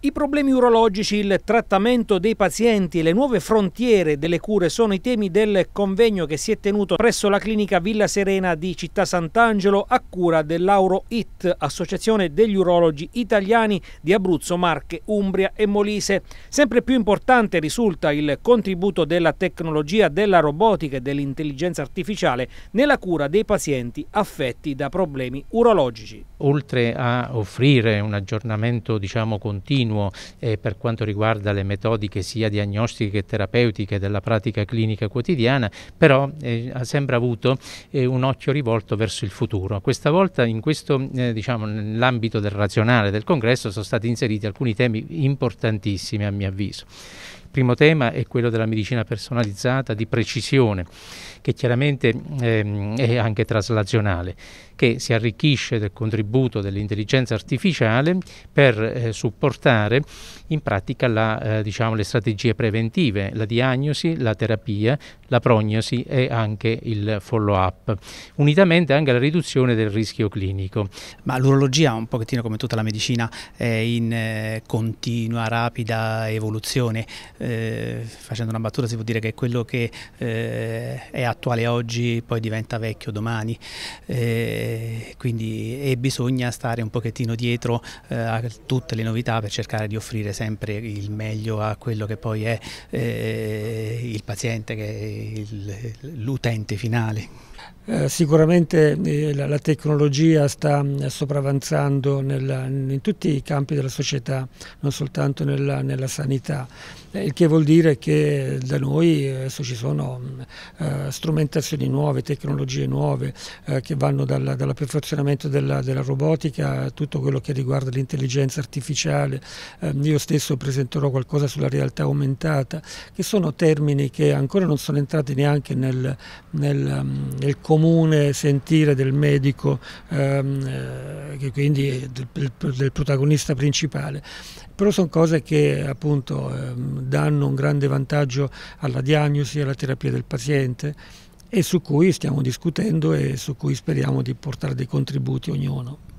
I problemi urologici, il trattamento dei pazienti e le nuove frontiere delle cure sono i temi del convegno che si è tenuto presso la clinica Villa Serena di Città Sant'Angelo a cura dell'AuroIT, Associazione degli Urologi Italiani di Abruzzo, Marche, Umbria e Molise. Sempre più importante risulta il contributo della tecnologia della robotica e dell'intelligenza artificiale nella cura dei pazienti affetti da problemi urologici. Oltre a offrire un aggiornamento diciamo, continuo continuo eh, per quanto riguarda le metodiche sia diagnostiche che terapeutiche della pratica clinica quotidiana, però eh, ha sempre avuto eh, un occhio rivolto verso il futuro. Questa volta in questo, eh, diciamo, nell'ambito del razionale del congresso sono stati inseriti alcuni temi importantissimi a mio avviso primo tema è quello della medicina personalizzata di precisione, che chiaramente ehm, è anche traslazionale, che si arricchisce del contributo dell'intelligenza artificiale per eh, supportare in pratica la, eh, diciamo, le strategie preventive, la diagnosi, la terapia, la prognosi e anche il follow-up, unitamente anche alla riduzione del rischio clinico. Ma l'urologia, un pochettino come tutta la medicina, è in eh, continua, rapida evoluzione eh, facendo una battuta si può dire che quello che eh, è attuale oggi poi diventa vecchio domani, eh, quindi e bisogna stare un pochettino dietro eh, a tutte le novità per cercare di offrire sempre il meglio a quello che poi è eh, il paziente, che è l'utente finale. Eh, sicuramente eh, la, tecnologia sta mm, sopravanzando nella, in tutti i campi della società, non soltanto nella, nella, sanità, eh, il che vuol dire che da noi adesso ci sono mm, strumentazioni nuove, tecnologie nuove che vanno dal, dal della, della, robotica a tutto quello che riguarda l'intelligenza artificiale. Ehm, io stesso presenterò qualcosa sulla realtà aumentata, che sono termini che ancora non sono entrati neanche nel, nel, mm, nel comune sentire del medico, ehm, eh, quindi del, del protagonista principale però sono cose che appunto ehm, danno un grande vantaggio alla diagnosi e alla terapia del paziente e su cui stiamo discutendo e su cui speriamo di portare dei contributi ognuno.